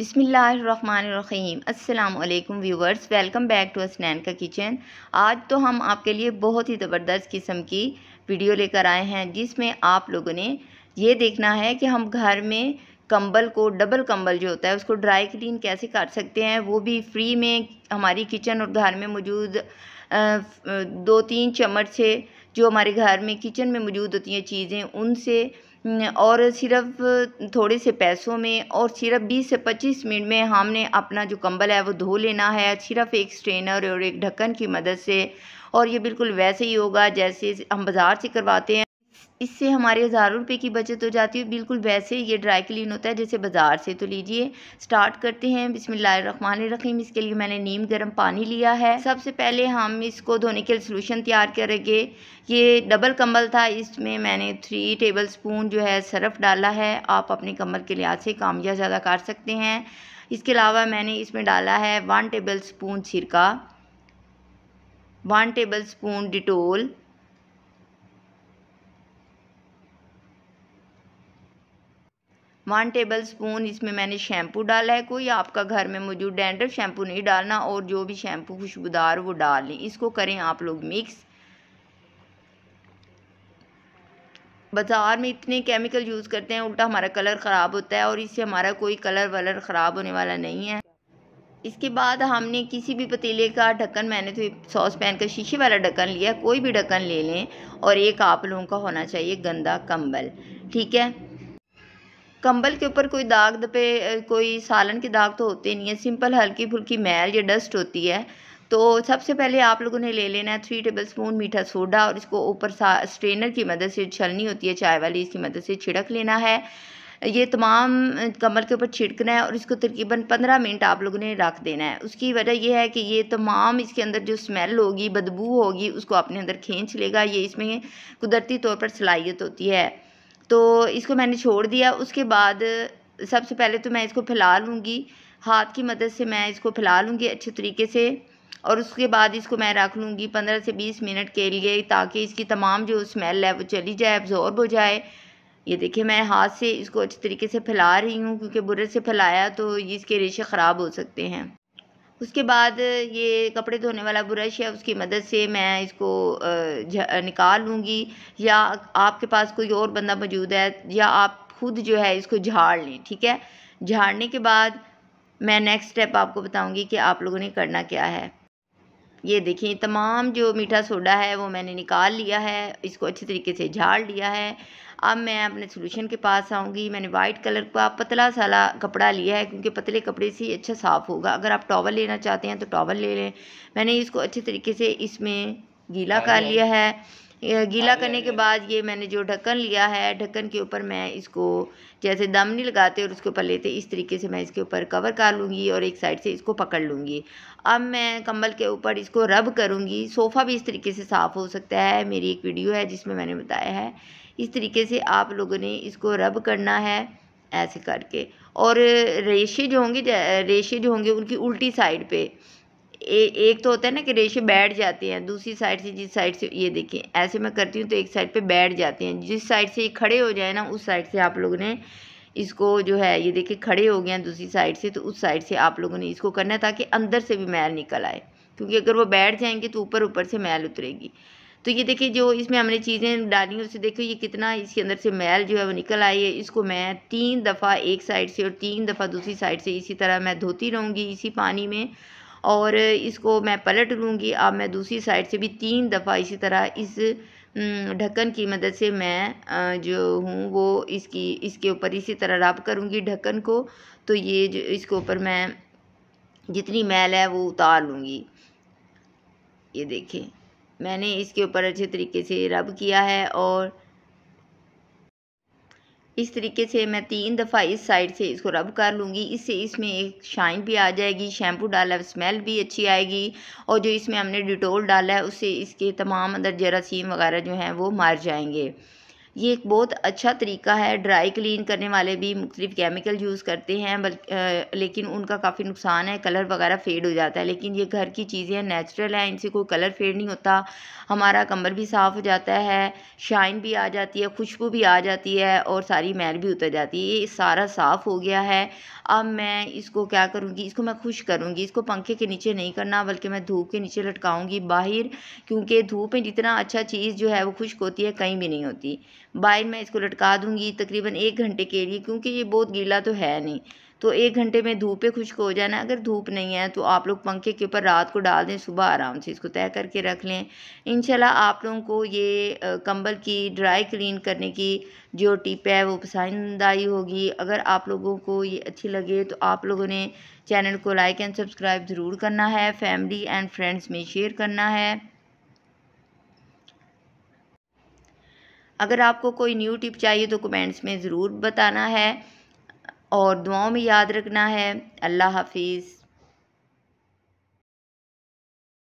बिसमीम् अल्लाम viewers welcome back to Asnain का kitchen आज तो हम आपके लिए बहुत ही ज़बरदस्त किस्म की वीडियो लेकर आए हैं जिसमें आप लोगों ने ये देखना है कि हम घर में कंबल को डबल कंबल जो होता है उसको ड्राई क्लीन कैसे कर सकते हैं वो भी फ्री में हमारी किचन और घर में मौजूद दो तीन चम्मच से जो हमारे घर में किचन में मौजूद होती हैं चीज़ें उनसे हम्म, और सिर्फ थोड़े से पैसों में और सिर्फ 20 से 25 मिनट में हमने अपना जो कंबल है वो धो लेना है सिर्फ एक स्ट्रेनर और एक ढक्कन की मदद से और ये बिल्कुल वैसे ही होगा जैसे हम बाज़ार से करवाते हैं इससे हमारे हज़ारों रुपये की बचत हो जाती है बिल्कुल वैसे ये ड्राई क्लीन होता है जैसे बाज़ार से तो लीजिए स्टार्ट करते हैं रखीम इसके लिए मैंने नीम गर्म पानी लिया है सबसे पहले हम इसको धोने के लिए सोलूशन तैयार करेंगे ये डबल कम्बल था इसमें मैंने थ्री टेबल स्पून जो है सरफ़ डाला है आप अपने कम्बल के लिहाज से काम या ज़्यादा कर सकते हैं इसके अलावा मैंने इसमें डाला है वन टेबल स्पून सिरका one tablespoon Dettol one tablespoon इसमें मैंने शैम्पू डाला है कोई आपका घर में मौजूद डेंडर शैम्पू नहीं डालना और जो भी शैम्पू खुशबूदार वो डाल लें इसको करें आप लोग मिक्स बाज़ार में इतने केमिकल यूज़ करते हैं उल्टा हमारा कलर ख़राब होता है और इससे हमारा कोई कलर वलर ख़राब होने वाला नहीं है इसके बाद हमने किसी भी पतीले का ढक्कन मैंने तो सॉस पैन का शीशे वाला ढक्कन लिया कोई भी ढक्कन ले लें और एक आप लोगों का होना चाहिए गंदा कंबल ठीक है कंबल के ऊपर कोई दाग दपे कोई सालन के दाग तो होते नहीं है सिंपल हल्की फुल्की मैल या डस्ट होती है तो सबसे पहले आप लोगों ने ले लेना है थ्री टेबल स्पून मीठा सोडा और इसको ऊपर स्ट्रेनर की मदद से छलनी होती है चाय वाली इसकी मदद से छिड़क लेना है ये तमाम कमर के ऊपर छिड़कना है और इसको तकरीबन पंद्रह मिनट आप लोगों ने रख देना है उसकी वजह यह है कि ये तमाम इसके अंदर जो स्मेल होगी बदबू होगी उसको अपने अंदर खींच लेगा ये इसमें कुदरती तौर पर सलाहियत होती है तो इसको मैंने छोड़ दिया उसके बाद सबसे पहले तो मैं इसको फैला लूँगी हाथ की मदद से मैं इसको फैला लूँगी अच्छे तरीके से और उसके बाद इसको मैं रख लूँगी पंद्रह से बीस मिनट के लिए ताकि इसकी तमाम जो स्मेल है वो चली जाए एब्ज़ॉर्ब हो जाए ये देखिए मैं हाथ से इसको अच्छे तरीके से फैला रही हूँ क्योंकि बुरे से फैलाया तो इसके रेशे ख़राब हो सकते हैं उसके बाद ये कपड़े धोने वाला ब्रश है उसकी मदद से मैं इसको निकाल लूँगी या आपके पास कोई और बंदा मौजूद है या आप खुद जो है इसको झाड़ लें ठीक है झाड़ने के बाद मैं नेक्स्ट स्टेप आपको बताऊँगी कि आप लोगों ने करना क्या है ये देखिए तमाम जो मीठा सोडा है वो मैंने निकाल लिया है इसको अच्छे तरीके से झाड़ लिया है अब मैं अपने सोल्यूशन के पास आऊँगी मैंने वाइट कलर का पतला साला कपड़ा लिया है क्योंकि पतले कपड़े से ही अच्छा साफ़ होगा अगर आप टॉवल लेना चाहते हैं तो टॉवल ले लें मैंने इसको अच्छे तरीके से इसमें गीला हाँ कर हाँ लिया है गीला हाँ करने के बाद ये मैंने जो ढक्कन लिया है ढक्कन के ऊपर मैं इसको जैसे दम नहीं लगाते और उसके ऊपर लेते इस तरीके से मैं इसके ऊपर कवर कर लूँगी और एक साइड से इसको पकड़ लूँगी अब मैं कंबल के ऊपर इसको रब करूँगी सोफ़ा भी इस तरीके से साफ़ हो सकता है मेरी एक वीडियो है जिसमें मैंने बताया है इस तरीके से आप लोगों ने इसको रब करना है ऐसे करके और रेशे जो होंगे रेशे जो होंगे उनकी उल्टी साइड पे ए, एक तो होता है ना कि रेशे बैठ जाते हैं दूसरी साइड से जिस साइड से ये देखें ऐसे मैं करती हूँ तो एक साइड पे बैठ जाते हैं जिस साइड से ये खड़े हो जाए ना उस साइड से आप लोगों ने इसको जो है ये देखिए खड़े हो गए हैं दूसरी साइड से तो उस साइड से आप लोगों ने इसको करना है ताकि अंदर से भी मैल निकल आए क्योंकि अगर वो बैठ जाएंगे तो ऊपर ऊपर से मैल उतरेगी तो ये देखिए जो इसमें हमने चीज़ें डाली हैं उसे देखिए ये कितना इसके अंदर से मैल जो है वो निकल आई है इसको मैं तीन दफ़ा एक साइड से और तीन दफ़ा दूसरी साइड से इसी तरह मैं धोती रहूँगी इसी पानी में और इसको मैं पलट लूँगी अब मैं दूसरी साइड से भी तीन दफ़ा इसी तरह इस ढक्कन की मदद से मैं जो हूँ वो इसकी इसके ऊपर इसी तरह रब करूँगी ढक्कन को तो ये जो इसके ऊपर मैं जितनी मैल है वो उतार लूँगी ये देखें मैंने इसके ऊपर अच्छे तरीके से रब किया है और इस तरीके से मैं तीन दफ़ा इस साइड से इसको रब कर लूँगी इससे इसमें एक शाइन भी आ जाएगी शैम्पू डाला है स्मेल भी अच्छी आएगी और जो इसमें हमने डिटोल डाला है उससे इसके तमाम अंदर जरासीम वगैरह जो हैं वो मार जाएंगे ये एक बहुत अच्छा तरीका है ड्राई क्लीन करने वाले भी मुख्तलिफ़ केमिकल यूज़ करते हैं बल्कि लेकिन उनका काफ़ी नुकसान है कलर वगैरह फेड हो जाता है लेकिन ये घर की चीज़ें नेचुरल हैं इनसे कोई कलर फेड नहीं होता हमारा कमर भी साफ़ हो जाता है शाइन भी आ जाती है खुशबू भी आ जाती है और सारी मैल भी उतर जाती है ये सारा साफ़ हो गया है अब मैं इसको क्या करूँगी इसको मैं खुश करूँगी इसको पंखे के नीचे नहीं करना बल्कि मैं धूप के नीचे लटकाऊँगी बाहर क्योंकि धूप में जितना अच्छा चीज़ जो है वो खुश्क होती है कहीं भी नहीं होती बाहर मैं इसको लटका दूंगी तकरीबन एक घंटे के लिए क्योंकि ये बहुत गीला तो है नहीं तो एक घंटे में धूप पे खुश्क हो जाना अगर धूप नहीं है तो आप लोग पंखे के ऊपर रात को डाल दें सुबह आराम से इसको तय करके रख लें इन आप लोगों को ये कंबल की ड्राई क्लीन करने की जो टिप है वो पसंद आई होगी अगर आप लोगों को ये अच्छी लगे तो आप लोगों ने चैनल को लाइक एंड सब्सक्राइब ज़रूर करना है फैमिली एंड फ्रेंड्स में शेयर करना है अगर आपको कोई न्यू टिप चाहिए तो कमेंट्स में ज़रूर बताना है और दुआओं में याद रखना है अल्लाह हाफिज़